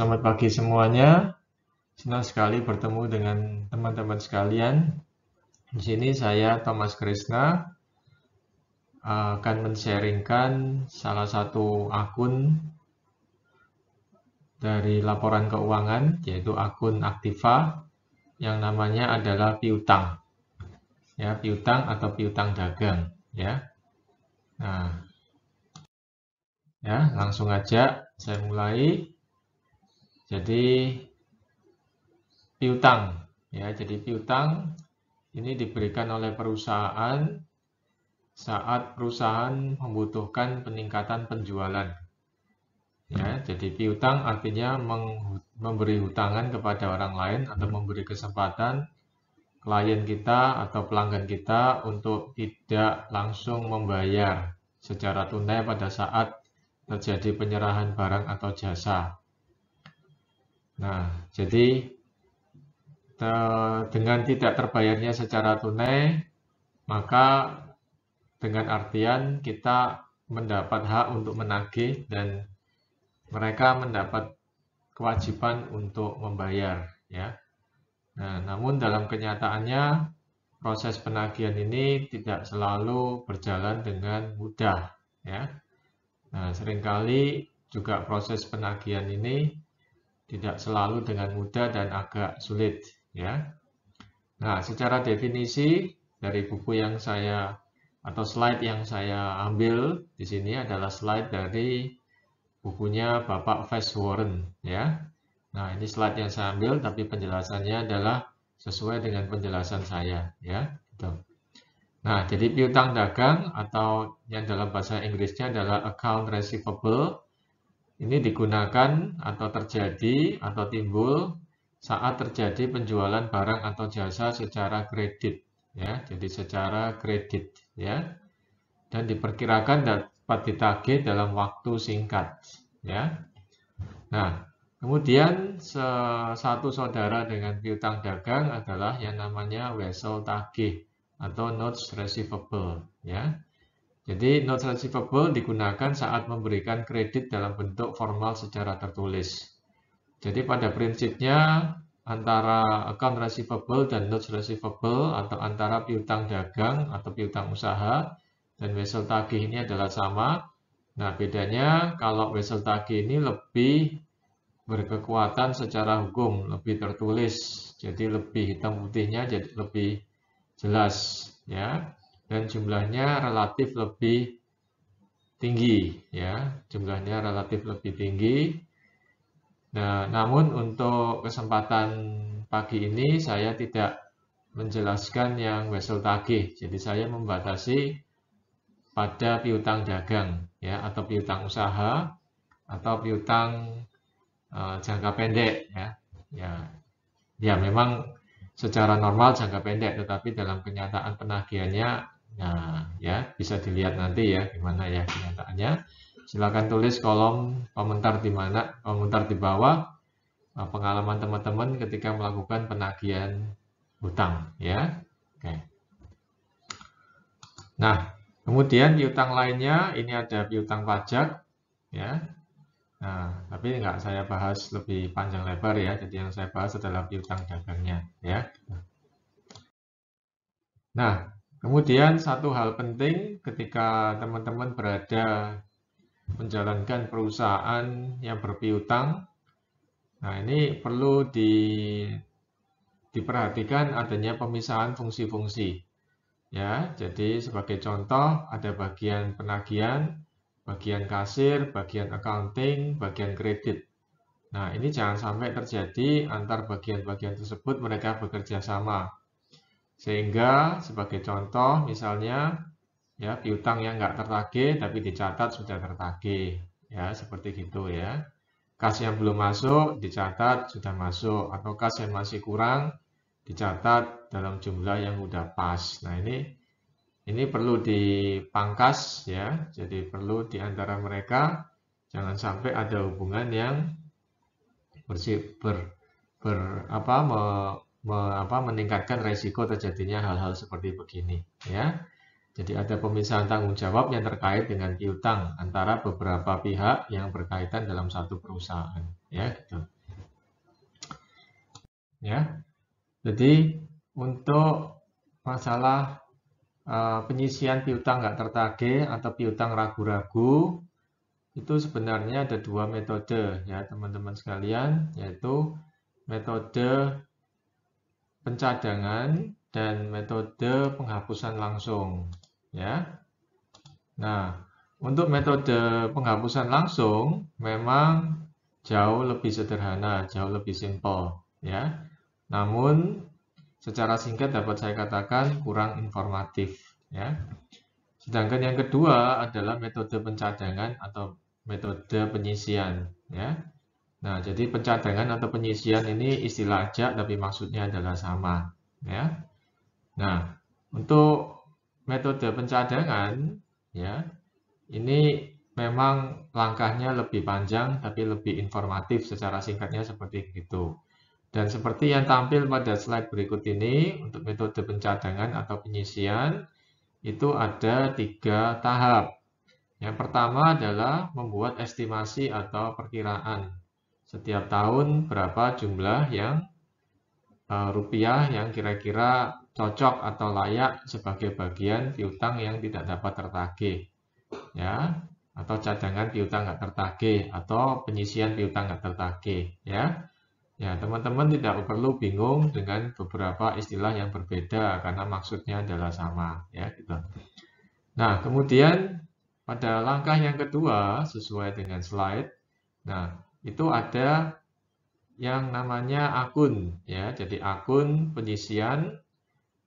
selamat pagi semuanya. Senang sekali bertemu dengan teman-teman sekalian. Di sini saya Thomas Krishna akan men-sharingkan salah satu akun dari laporan keuangan, yaitu akun Aktiva yang namanya adalah piutang. Ya, piutang atau piutang dagang, ya. Nah, ya, langsung aja saya mulai. Jadi piutang ya, jadi piutang ini diberikan oleh perusahaan saat perusahaan membutuhkan peningkatan penjualan. Ya, jadi piutang artinya memberi hutangan kepada orang lain atau memberi kesempatan klien kita atau pelanggan kita untuk tidak langsung membayar secara tunai pada saat terjadi penyerahan barang atau jasa. Nah, jadi dengan tidak terbayarnya secara tunai, maka dengan artian kita mendapat hak untuk menagih dan mereka mendapat kewajiban untuk membayar ya. Nah, namun dalam kenyataannya proses penagihan ini tidak selalu berjalan dengan mudah ya. Nah, seringkali juga proses penagihan ini tidak selalu dengan mudah dan agak sulit ya. Nah, secara definisi dari buku yang saya atau slide yang saya ambil di sini adalah slide dari bukunya Bapak Fes Warren ya. Nah, ini slide yang saya ambil tapi penjelasannya adalah sesuai dengan penjelasan saya ya. Gitu. Nah, jadi piutang dagang atau yang dalam bahasa Inggrisnya adalah account receivable ini digunakan atau terjadi atau timbul saat terjadi penjualan barang atau jasa secara kredit ya, jadi secara kredit ya. Dan diperkirakan dapat ditagih dalam waktu singkat ya. Nah, kemudian satu saudara dengan piutang dagang adalah yang namanya wesel tagih atau notes receivable ya. Jadi notes receivable digunakan saat memberikan kredit dalam bentuk formal secara tertulis. Jadi pada prinsipnya antara account receivable dan notes receivable atau antara piutang dagang atau piutang usaha dan wesel tagih ini adalah sama. Nah bedanya kalau wesel tagih ini lebih berkekuatan secara hukum, lebih tertulis, jadi lebih hitam putihnya jadi lebih jelas ya dan jumlahnya relatif lebih tinggi ya jumlahnya relatif lebih tinggi nah namun untuk kesempatan pagi ini saya tidak menjelaskan yang wesel tagih jadi saya membatasi pada piutang dagang ya atau piutang usaha atau piutang uh, jangka pendek ya ya ya memang secara normal jangka pendek tetapi dalam kenyataan penagihannya Nah, ya bisa dilihat nanti ya gimana ya kenyataannya. Silakan tulis kolom komentar di mana komentar di bawah eh, pengalaman teman-teman ketika melakukan penagihan hutang ya. Oke. Nah, kemudian piutang lainnya ini ada piutang pajak ya. Nah, tapi nggak saya bahas lebih panjang lebar ya. Jadi yang saya bahas adalah piutang dagangnya ya. Nah, Kemudian satu hal penting ketika teman-teman berada menjalankan perusahaan yang berpiutang, nah ini perlu di, diperhatikan adanya pemisahan fungsi-fungsi. Ya, jadi sebagai contoh ada bagian penagihan, bagian kasir, bagian accounting, bagian kredit. Nah, ini jangan sampai terjadi antar bagian-bagian tersebut mereka bekerja sama. Sehingga sebagai contoh misalnya ya piutang yang nggak tertagih tapi dicatat sudah tertagih ya seperti gitu ya. Kas yang belum masuk dicatat sudah masuk atau kas yang masih kurang dicatat dalam jumlah yang sudah pas. Nah ini ini perlu dipangkas ya. Jadi perlu di antara mereka jangan sampai ada hubungan yang bersih ber, ber apa me, me, apa, meningkatkan resiko terjadinya hal-hal seperti begini. Ya. Jadi ada pemisahan tanggung jawab yang terkait dengan piutang antara beberapa pihak yang berkaitan dalam satu perusahaan, ya gitu. Ya. Jadi untuk masalah uh, eh, penyisian piutang nggak tertagih atau piutang ragu-ragu itu sebenarnya ada dua metode ya teman-teman sekalian yaitu metode pencadangan dan metode penghapusan langsung ya. Nah, untuk metode penghapusan langsung memang jauh lebih sederhana, jauh lebih simpel ya. Namun secara singkat dapat saya katakan kurang informatif ya. Sedangkan yang kedua adalah metode pencadangan atau metode penyisian ya. Nah, jadi pencadangan atau penyisian ini istilah aja, tapi maksudnya adalah sama, ya. Nah, untuk metode pencadangan ya, ini memang langkahnya lebih panjang tapi lebih informatif secara singkatnya seperti itu. Dan seperti yang tampil pada slide berikut ini, untuk metode pencadangan atau penyisian itu ada tiga tahap. Yang pertama adalah membuat estimasi atau perkiraan setiap tahun berapa jumlah yang uh, rupiah yang kira-kira cocok atau layak sebagai bagian piutang yang tidak dapat tertagih ya atau cadangan piutang nggak tertagih atau penyisian piutang nggak tertagih ya ya teman-teman tidak perlu bingung dengan beberapa istilah yang berbeda karena maksudnya adalah sama ya gitu nah kemudian pada langkah yang kedua sesuai dengan slide nah itu ada yang namanya akun ya. Jadi akun penyisian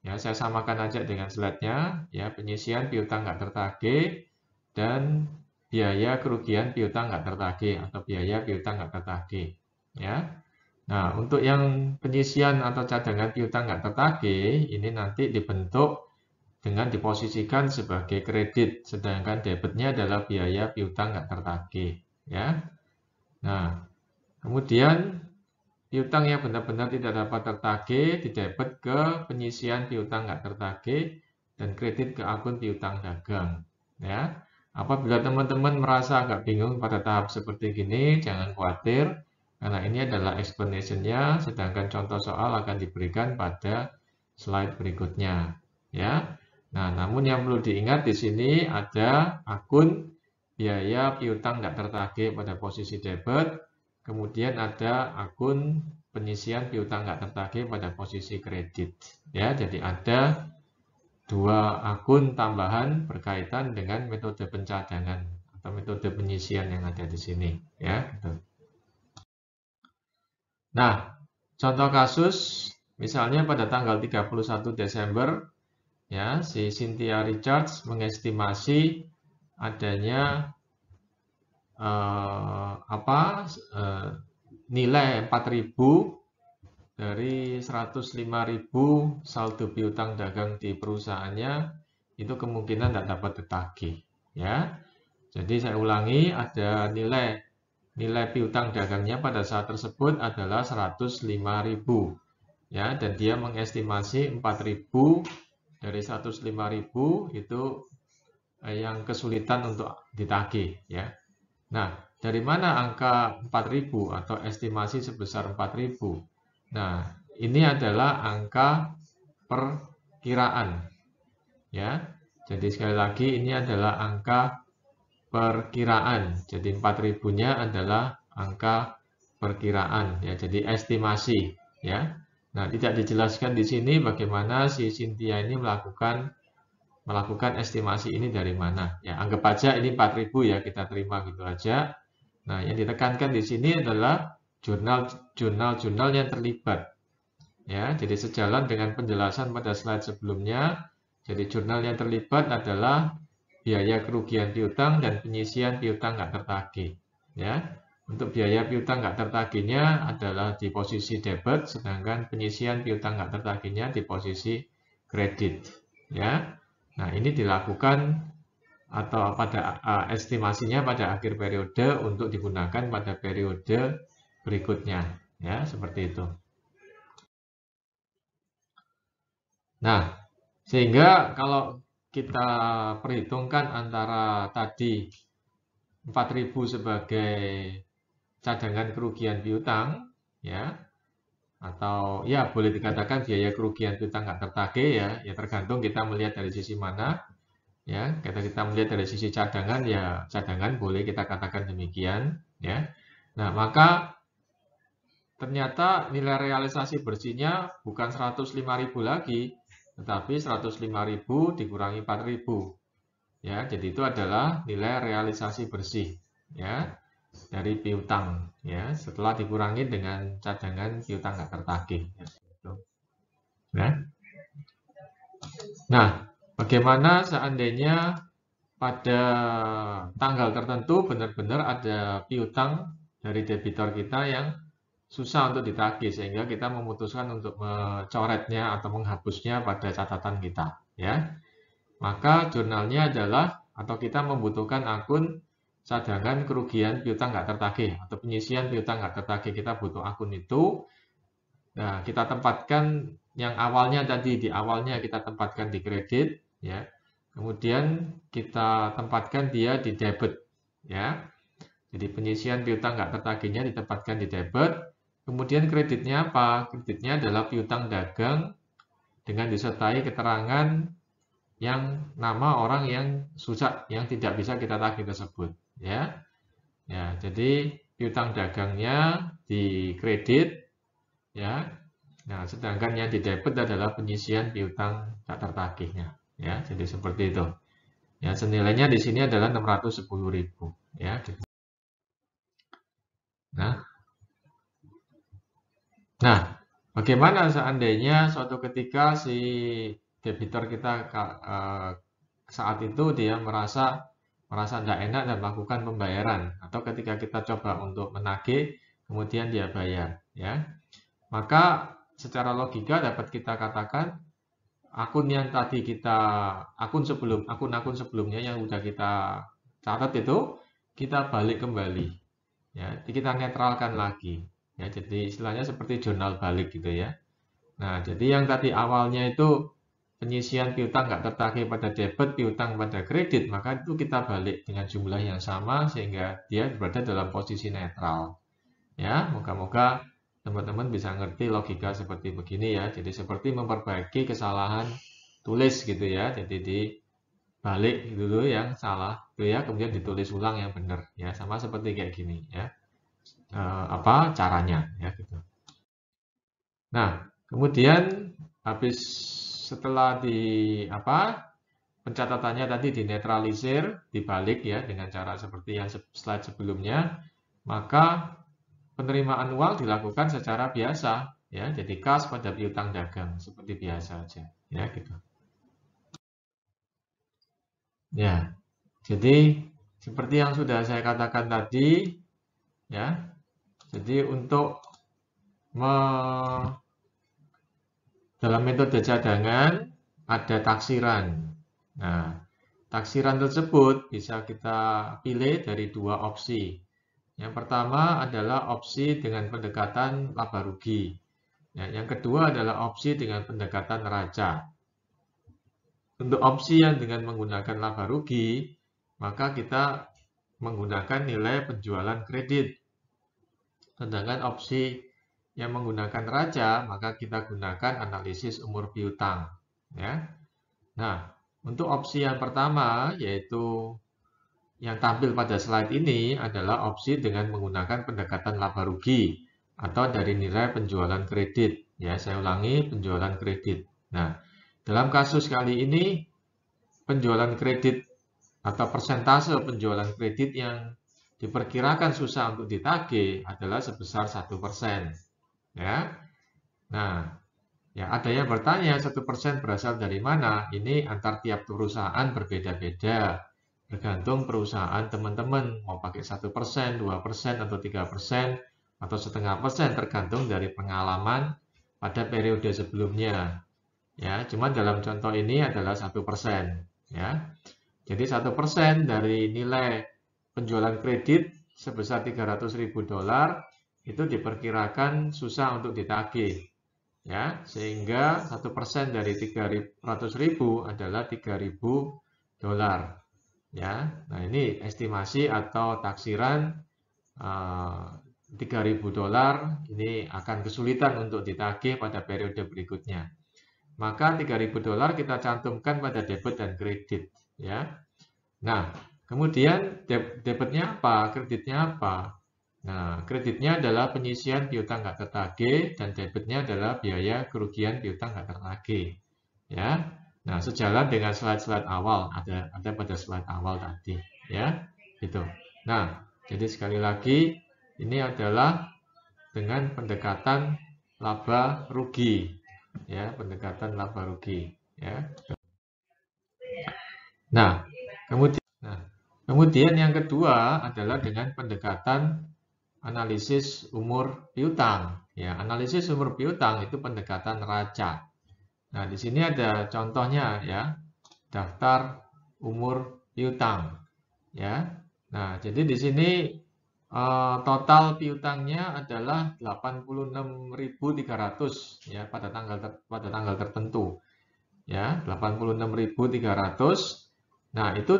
ya saya samakan aja dengan slide-nya ya penyisian piutang nggak tertagih dan biaya kerugian piutang nggak tertagih atau biaya piutang nggak tertagih ya. Nah, untuk yang penyisian atau cadangan piutang nggak tertagih, ini nanti dibentuk dengan diposisikan sebagai kredit, sedangkan debitnya adalah biaya piutang nggak tertagih. Ya, Nah, kemudian piutang yang benar-benar tidak dapat tertagih didebet ke penyisian piutang nggak tertagih dan kredit ke akun piutang dagang. Ya, apabila teman-teman merasa agak bingung pada tahap seperti gini, jangan khawatir karena ini adalah explanationnya, sedangkan contoh soal akan diberikan pada slide berikutnya. Ya, nah namun yang perlu diingat di sini ada akun biaya ya, piutang tidak tertagih pada posisi debit, kemudian ada akun penyisian piutang nggak tertagih pada posisi kredit. Ya, jadi ada dua akun tambahan berkaitan dengan metode pencadangan atau metode penyisian yang ada di sini. Ya, gitu. Nah, contoh kasus misalnya pada tanggal 31 Desember, ya, si Cynthia Richards mengestimasi adanya eh, apa eh, nilai 4000 dari 105.000 saldo piutang dagang di perusahaannya itu kemungkinan tidak dapat ditagih ya. Jadi saya ulangi ada nilai nilai piutang dagangnya pada saat tersebut adalah 105.000 ya dan dia mengestimasi 4.000 dari 105.000 itu Eh, yang kesulitan untuk ditagih ya. Nah, dari mana angka 4000 atau estimasi sebesar 4000? Nah, ini adalah angka perkiraan. Ya. Jadi sekali lagi ini adalah angka perkiraan. Jadi 4000-nya adalah angka perkiraan ya. Jadi estimasi ya. Nah, tidak dijelaskan di sini bagaimana si Cynthia ini melakukan melakukan estimasi ini dari mana. Ya, anggap aja ini 4000 ya kita terima gitu aja. Nah, yang ditekankan di sini adalah jurnal-jurnal-jurnal yang terlibat. Ya, jadi sejalan dengan penjelasan pada slide sebelumnya, jadi jurnal yang terlibat adalah biaya kerugian piutang dan penyisian piutang nggak tertagih. Ya, untuk biaya piutang nggak tertagihnya adalah di posisi debit, sedangkan penyisian piutang nggak tertagihnya di posisi kredit. Ya, Nah, ini dilakukan atau pada uh, estimasinya pada akhir periode untuk digunakan pada periode berikutnya, ya, seperti itu. Nah, sehingga kalau kita perhitungkan antara tadi 4000 sebagai cadangan kerugian piutang, ya, atau ya boleh dikatakan biaya kerugian kita nggak tertagih ya ya tergantung kita melihat dari sisi mana ya kita kita melihat dari sisi cadangan ya cadangan boleh kita katakan demikian ya nah maka ternyata nilai realisasi bersihnya bukan 105.000 lagi tetapi 105.000 dikurangi 4.000 ya jadi itu adalah nilai realisasi bersih ya dari piutang ya setelah dikurangi dengan cadangan piutang nggak tertagih ya, gitu. nah nah bagaimana seandainya pada tanggal tertentu benar-benar ada piutang dari debitor kita yang susah untuk ditagih sehingga kita memutuskan untuk mencoretnya atau menghapusnya pada catatan kita ya maka jurnalnya adalah atau kita membutuhkan akun cadangan kerugian piutang nggak tertagih atau penyisian piutang nggak tertagih kita butuh akun itu nah kita tempatkan yang awalnya tadi di awalnya kita tempatkan di kredit ya kemudian kita tempatkan dia di debit ya jadi penyisian piutang nggak tertagihnya ditempatkan di debit kemudian kreditnya apa kreditnya adalah piutang dagang dengan disertai keterangan yang nama orang yang susah yang tidak bisa kita tagih tersebut ya. Ya, jadi piutang dagangnya di kredit ya. Nah, sedangkan yang di debit adalah penyisian piutang tak tertagihnya ya. Jadi seperti itu. Ya, senilainya di sini adalah 610.000 ya. Nah. Nah, bagaimana seandainya suatu ketika si debitor kita eh, saat itu dia merasa merasa tidak enak dan melakukan pembayaran atau ketika kita coba untuk menagih kemudian dia bayar ya maka secara logika dapat kita katakan akun yang tadi kita akun sebelum akun-akun sebelumnya yang sudah kita catat itu kita balik kembali ya kita netralkan lagi ya jadi istilahnya seperti jurnal balik gitu ya nah jadi yang tadi awalnya itu penyisian piutang nggak tertagih pada debit, piutang pada kredit, maka itu kita balik dengan jumlah yang sama sehingga dia berada dalam posisi netral. Ya, moga-moga teman-teman bisa ngerti logika seperti begini ya. Jadi seperti memperbaiki kesalahan tulis gitu ya. Jadi di balik dulu yang salah itu ya, kemudian ditulis ulang yang benar ya. Sama seperti kayak gini ya. E, apa caranya ya gitu. Nah, kemudian habis setelah di apa pencatatannya tadi dinetralisir, dibalik ya dengan cara seperti yang slide sebelumnya, maka penerimaan uang dilakukan secara biasa ya, jadi kas pada piutang dagang seperti biasa aja ya gitu. Ya. Jadi seperti yang sudah saya katakan tadi ya. Jadi untuk dalam metode cadangan ada taksiran. Nah, taksiran tersebut bisa kita pilih dari dua opsi. Yang pertama adalah opsi dengan pendekatan laba rugi. Nah, yang kedua adalah opsi dengan pendekatan neraca. Untuk opsi yang dengan menggunakan laba rugi, maka kita menggunakan nilai penjualan kredit. Sedangkan opsi yang menggunakan raja, maka kita gunakan analisis umur piutang. Ya. Nah, untuk opsi yang pertama, yaitu yang tampil pada slide ini adalah opsi dengan menggunakan pendekatan laba rugi atau dari nilai penjualan kredit. Ya, saya ulangi, penjualan kredit. Nah, dalam kasus kali ini, penjualan kredit atau persentase penjualan kredit yang diperkirakan susah untuk ditagih adalah sebesar 1% ya. Nah, ya ada yang bertanya satu persen berasal dari mana? Ini antar tiap perusahaan berbeda-beda. Tergantung perusahaan teman-teman mau pakai satu persen, dua persen, atau tiga persen, atau setengah persen tergantung dari pengalaman pada periode sebelumnya. Ya, cuman dalam contoh ini adalah satu persen. Ya, jadi satu persen dari nilai penjualan kredit sebesar 300 ribu dolar itu diperkirakan susah untuk ditagih. Ya, sehingga satu persen dari 300 ribu adalah 3000 dolar. Ya, nah ini estimasi atau taksiran uh, eh, 3000 dolar ini akan kesulitan untuk ditagih pada periode berikutnya. Maka 3000 dolar kita cantumkan pada debit dan kredit, ya. Nah, kemudian debitnya apa, kreditnya apa? Nah, kreditnya adalah penyisian piutang nggak tertagih dan debitnya adalah biaya kerugian piutang nggak tertagih. Ya. Nah, sejalan dengan slide-slide awal ada ada pada slide awal tadi, ya. Gitu. Nah, jadi sekali lagi ini adalah dengan pendekatan laba rugi, ya, pendekatan laba rugi, ya. Nah, kemudian nah, kemudian yang kedua adalah dengan pendekatan analisis umur piutang. Ya, analisis umur piutang itu pendekatan raca. Nah, di sini ada contohnya ya, daftar umur piutang. Ya. Nah, jadi di sini eh, total piutangnya adalah 86.300 ya pada tanggal ter, pada tanggal tertentu. Ya, 86.300. Nah, itu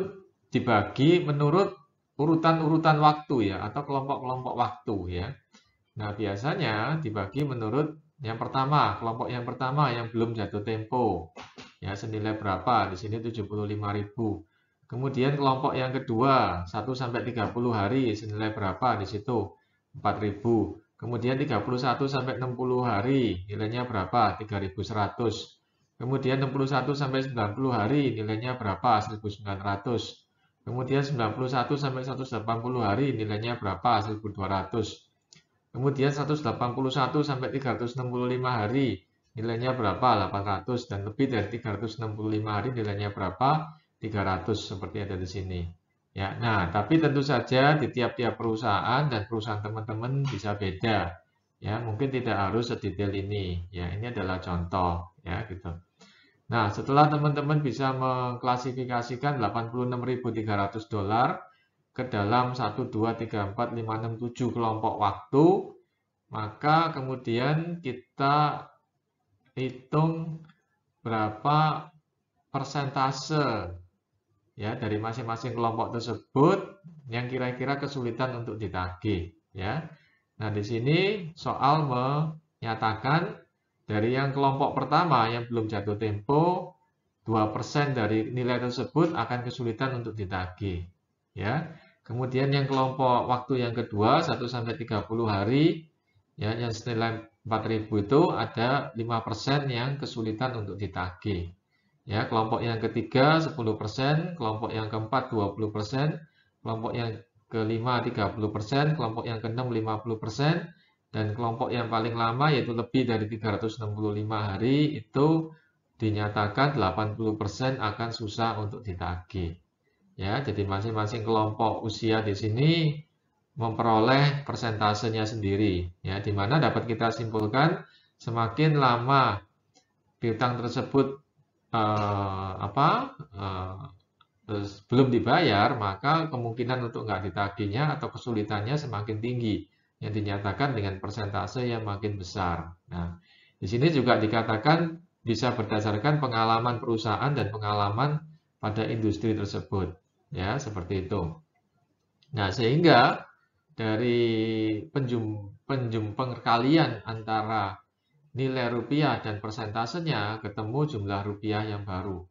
dibagi menurut urutan-urutan waktu ya atau kelompok-kelompok waktu ya. Nah, biasanya dibagi menurut yang pertama, kelompok yang pertama yang belum jatuh tempo. Ya, senilai berapa? Di sini 75.000. Kemudian kelompok yang kedua, 1 sampai 30 hari, senilai berapa? Di situ 4.000. Kemudian 31 sampai 60 hari, nilainya berapa? 3.100. Kemudian 61 sampai 90 hari, nilainya berapa? 1.900. Kemudian 91 sampai 180 hari nilainya berapa? 1200. Kemudian 181 sampai 365 hari nilainya berapa? 800 dan lebih dari 365 hari nilainya berapa? 300 seperti ada di sini. Ya, nah tapi tentu saja di tiap-tiap perusahaan dan perusahaan teman-teman bisa beda. Ya, mungkin tidak harus sedetail ini. Ya, ini adalah contoh ya gitu. Nah, setelah teman-teman bisa mengklasifikasikan 86.300 dolar ke dalam 1, 2, 3, 4, 5, 6, 7 kelompok waktu, maka kemudian kita hitung berapa persentase ya dari masing-masing kelompok tersebut yang kira-kira kesulitan untuk ditagih ya. Nah, di sini soal menyatakan dari yang kelompok pertama yang belum jatuh tempo, 2% dari nilai tersebut akan kesulitan untuk ditagih. Ya. Kemudian yang kelompok waktu yang kedua 1 sampai 30 hari ya yang senilai 4000 itu ada 5% yang kesulitan untuk ditagih. Ya, kelompok yang ketiga 10%, kelompok yang keempat 20%, kelompok yang kelima 30%, kelompok yang keenam 50%, dan kelompok yang paling lama yaitu lebih dari 365 hari itu dinyatakan 80% akan susah untuk ditagih. Ya, jadi masing-masing kelompok usia di sini memperoleh persentasenya sendiri. Ya, di mana dapat kita simpulkan semakin lama piutang tersebut eh, apa eh, belum dibayar, maka kemungkinan untuk nggak ditagihnya atau kesulitannya semakin tinggi yang dinyatakan dengan persentase yang makin besar. Nah, di sini juga dikatakan bisa berdasarkan pengalaman perusahaan dan pengalaman pada industri tersebut, ya seperti itu. Nah, sehingga dari penjum, penjum pengkalian antara nilai rupiah dan persentasenya ketemu jumlah rupiah yang baru.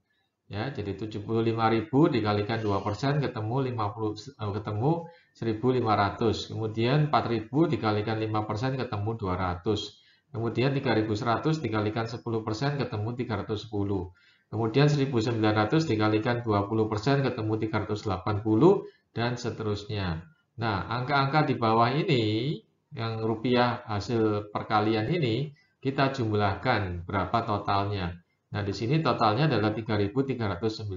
Ya, jadi 75.000 dikalikan 2% ketemu 50 eh, ketemu 1.500. Kemudian 4.000 dikalikan 5% ketemu 200. Kemudian 3.100 dikalikan 10% ketemu 310. Kemudian 1900 dikalikan 20% ketemu 380 dan seterusnya. Nah, angka-angka di bawah ini yang rupiah hasil perkalian ini kita jumlahkan berapa totalnya. Nah, di sini totalnya adalah 3.390.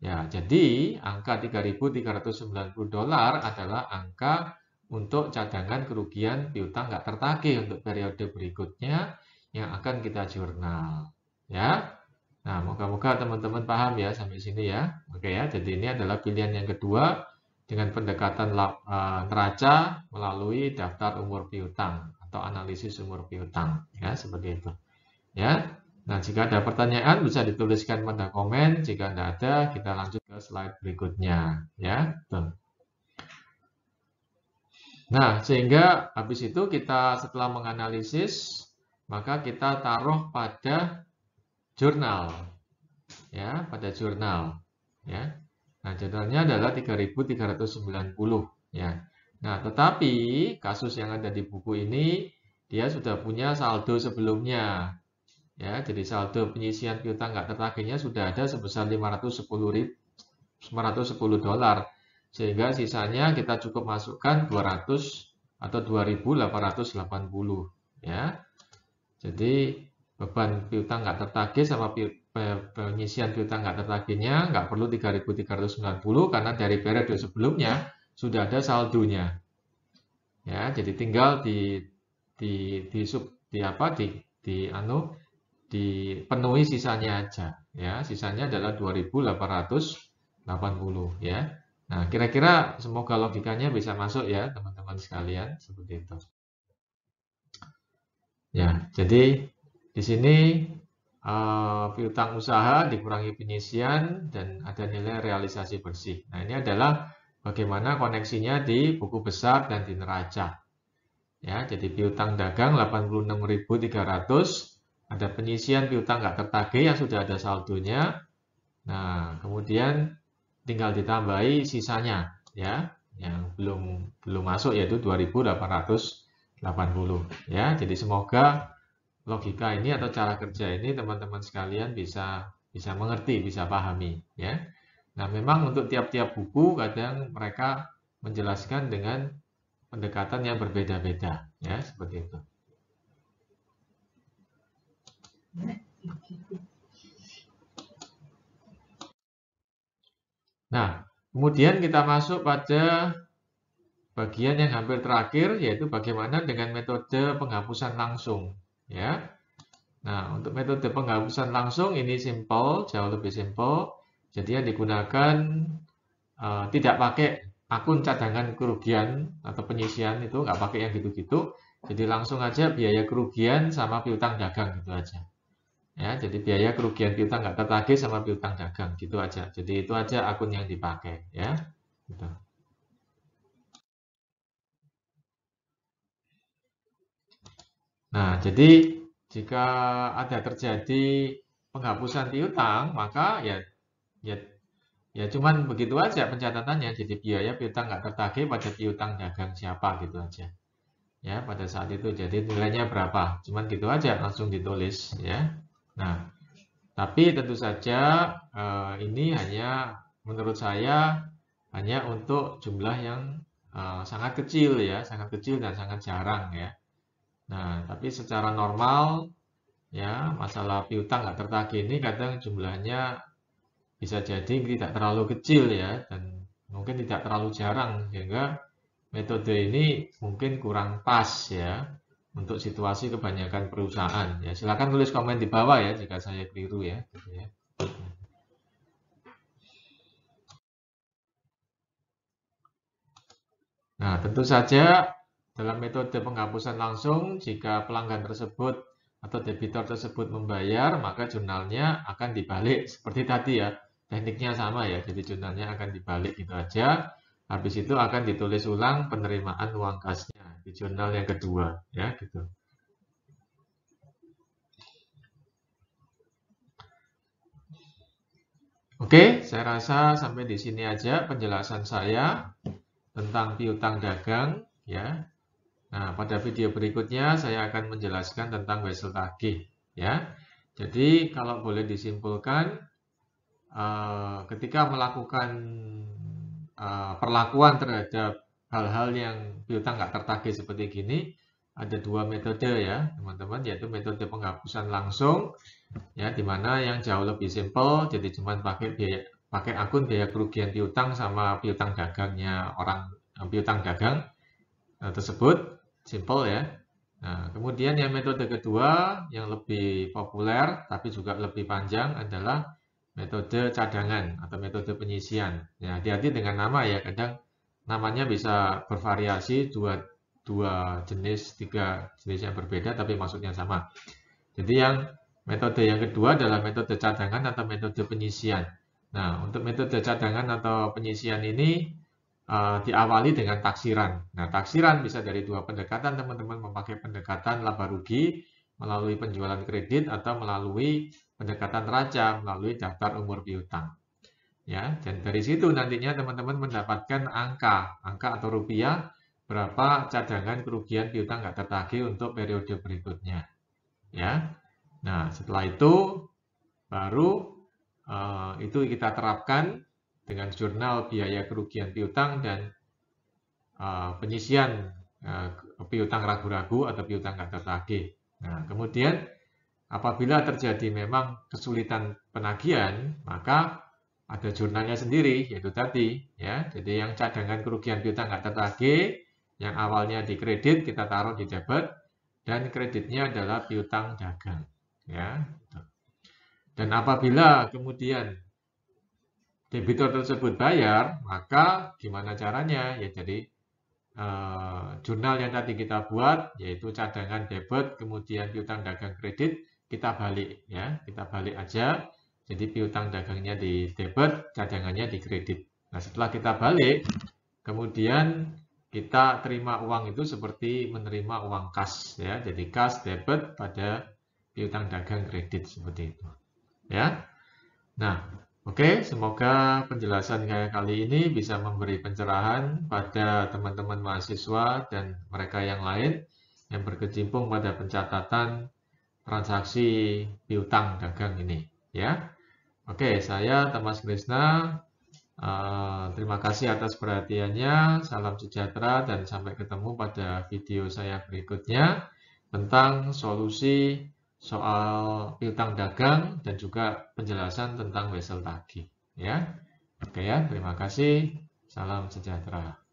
Ya, jadi angka 3.390 dolar adalah angka untuk cadangan kerugian piutang nggak tertagih untuk periode berikutnya yang akan kita jurnal. Ya. Nah, moga-moga teman-teman paham ya sampai sini ya. Oke ya, jadi ini adalah pilihan yang kedua dengan pendekatan e, neraca melalui daftar umur piutang atau analisis umur piutang ya seperti itu. Ya. Nah, jika ada pertanyaan bisa dituliskan pada komen. Jika tidak ada, kita lanjut ke slide berikutnya. Ya, tuh. Nah, sehingga habis itu kita setelah menganalisis, maka kita taruh pada jurnal. Ya, pada jurnal. Ya. Nah, jurnalnya adalah 3390. Ya. Nah, tetapi kasus yang ada di buku ini, dia sudah punya saldo sebelumnya ya jadi saldo penyisian piutang nggak tertagihnya sudah ada sebesar 510 rib, 910 dolar sehingga sisanya kita cukup masukkan 200 atau 2880 ya jadi beban piutang nggak tertagih sama pi, penyisian piutang nggak tertagihnya nggak perlu 3390 karena dari periode sebelumnya sudah ada saldonya ya jadi tinggal di di di sub di apa di di anu dipenuhi sisanya aja ya sisanya adalah 2880 ya nah kira-kira semoga logikanya bisa masuk ya teman-teman sekalian seperti itu ya jadi di sini uh, piutang usaha dikurangi penyisian dan ada nilai realisasi bersih nah ini adalah bagaimana koneksinya di buku besar dan di neraca ya jadi piutang dagang 86.300 ada penyisian piutang nggak tertagih yang sudah ada saldonya. Nah, kemudian tinggal ditambahi sisanya ya yang belum belum masuk yaitu 2880 ya. Jadi semoga logika ini atau cara kerja ini teman-teman sekalian bisa bisa mengerti, bisa pahami ya. Nah, memang untuk tiap-tiap buku kadang mereka menjelaskan dengan pendekatan yang berbeda-beda ya, seperti itu. Nah, kemudian kita masuk pada bagian yang hampir terakhir yaitu bagaimana dengan metode penghapusan langsung, ya. Nah, untuk metode penghapusan langsung ini simple, jauh lebih simple. Jadi yang digunakan uh, tidak pakai akun cadangan kerugian atau penyisian itu nggak pakai yang gitu-gitu. Jadi langsung aja biaya kerugian sama piutang dagang gitu aja. Ya, jadi biaya kerugian piutang nggak tertagih sama piutang dagang gitu aja. Jadi itu aja akun yang dipakai ya. Gitu. Nah, jadi jika ada terjadi penghapusan piutang, maka ya ya ya cuman begitu aja pencatatannya. Jadi biaya piutang nggak tertagih pada piutang dagang siapa gitu aja. Ya, pada saat itu jadi nilainya berapa? Cuman gitu aja langsung ditulis ya. Nah, tapi tentu saja uh, ini hanya menurut saya hanya untuk jumlah yang uh, sangat kecil ya, sangat kecil dan sangat jarang ya. Nah, tapi secara normal ya masalah piutang nggak tertagih ini kadang jumlahnya bisa jadi tidak terlalu kecil ya dan mungkin tidak terlalu jarang sehingga metode ini mungkin kurang pas ya untuk situasi kebanyakan perusahaan ya silakan tulis komen di bawah ya jika saya keliru ya gitu, ya Nah, tentu saja dalam metode penghapusan langsung, jika pelanggan tersebut atau debitor tersebut membayar, maka jurnalnya akan dibalik seperti tadi ya. Tekniknya sama ya, jadi jurnalnya akan dibalik gitu aja. Habis itu akan ditulis ulang penerimaan uang kasnya di jurnal yang kedua ya gitu Oke, saya rasa sampai di sini aja penjelasan saya tentang piutang dagang ya. Nah, pada video berikutnya saya akan menjelaskan tentang wesel tagih ya. Jadi kalau boleh disimpulkan eh, ketika melakukan eh, perlakuan terhadap hal-hal yang piutang nggak tertagih seperti gini ada dua metode ya teman-teman yaitu metode penghapusan langsung ya dimana yang jauh lebih simpel jadi cuma pakai biaya pakai akun biaya kerugian piutang sama piutang dagangnya orang eh, piutang dagang nah, tersebut simple ya nah kemudian yang metode kedua yang lebih populer tapi juga lebih panjang adalah metode cadangan atau metode penyisian ya hati-hati dengan nama ya kadang namanya bisa bervariasi dua, dua jenis, tiga jenis yang berbeda tapi maksudnya sama. Jadi yang metode yang kedua adalah metode cadangan atau metode penyisian. Nah, untuk metode cadangan atau penyisian ini uh, diawali dengan taksiran. Nah, taksiran bisa dari dua pendekatan, teman-teman memakai pendekatan laba rugi melalui penjualan kredit atau melalui pendekatan raja melalui daftar umur piutang. Ya, dan dari situ nantinya teman-teman mendapatkan angka, angka atau rupiah berapa cadangan kerugian piutang nggak tertagih untuk periode berikutnya. Ya. Nah, setelah itu baru uh, itu kita terapkan dengan jurnal biaya kerugian piutang dan uh, penyisian uh, piutang ragu-ragu atau piutang nggak tertagih. Nah, kemudian apabila terjadi memang kesulitan penagihan, maka ada jurnalnya sendiri, yaitu tadi. ya. Jadi yang cadangan kerugian kita nggak tertagih, yang awalnya di kredit kita taruh di debit, dan kreditnya adalah piutang dagang. ya. Dan apabila kemudian debitur tersebut bayar, maka gimana caranya? Ya jadi eh, jurnal yang tadi kita buat, yaitu cadangan debit, kemudian piutang dagang kredit, kita balik ya, kita balik aja jadi piutang dagangnya di debit, cadangannya di kredit. Nah, setelah kita balik, kemudian kita terima uang itu seperti menerima uang kas ya. Jadi kas debit pada piutang dagang kredit seperti itu. Ya. Nah, oke, okay, semoga penjelasan saya kali ini bisa memberi pencerahan pada teman-teman mahasiswa dan mereka yang lain yang berkecimpung pada pencatatan transaksi piutang dagang ini, ya. Oke, saya Thomas Krishna. Eh, terima kasih atas perhatiannya. Salam sejahtera dan sampai ketemu pada video saya berikutnya tentang solusi soal piutang dagang dan juga penjelasan tentang wesel tagih. Ya, oke ya. Terima kasih. Salam sejahtera.